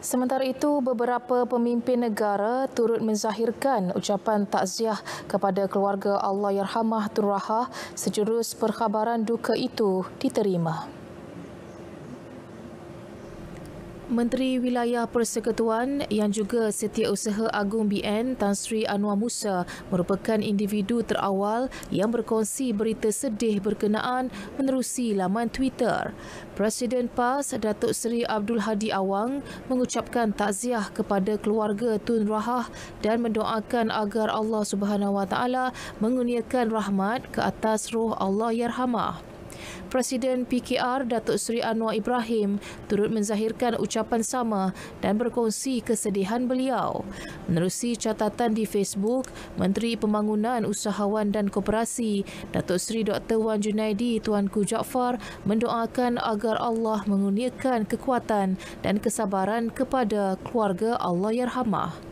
Sementara itu, beberapa pemimpin negara turut menzahirkan ucapan takziah kepada keluarga Allah Yarhamah Turrahah sejurus perkhabaran duka itu diterima. Menteri Wilayah Persekutuan yang juga Setiausaha Agung BN Tan Sri Anwar Musa merupakan individu terawal yang berkongsi berita sedih berkenaan menerusi laman Twitter. Presiden PAS Datuk Seri Abdul Hadi Awang mengucapkan takziah kepada keluarga Tun Rahah dan mendoakan agar Allah Subhanahu Wa Taala mengurniakan rahmat ke atas roh Allah Yarhamah. Presiden PKR Datuk Seri Anwar Ibrahim turut menzahirkan ucapan sama dan berkongsi kesedihan beliau. Menerusi catatan di Facebook, Menteri Pembangunan Usahawan dan Koperasi Datuk Seri Dr. Wan Junaidi Tuanku Jaafar mendoakan agar Allah mengurniakan kekuatan dan kesabaran kepada keluarga Allah Yarhamah.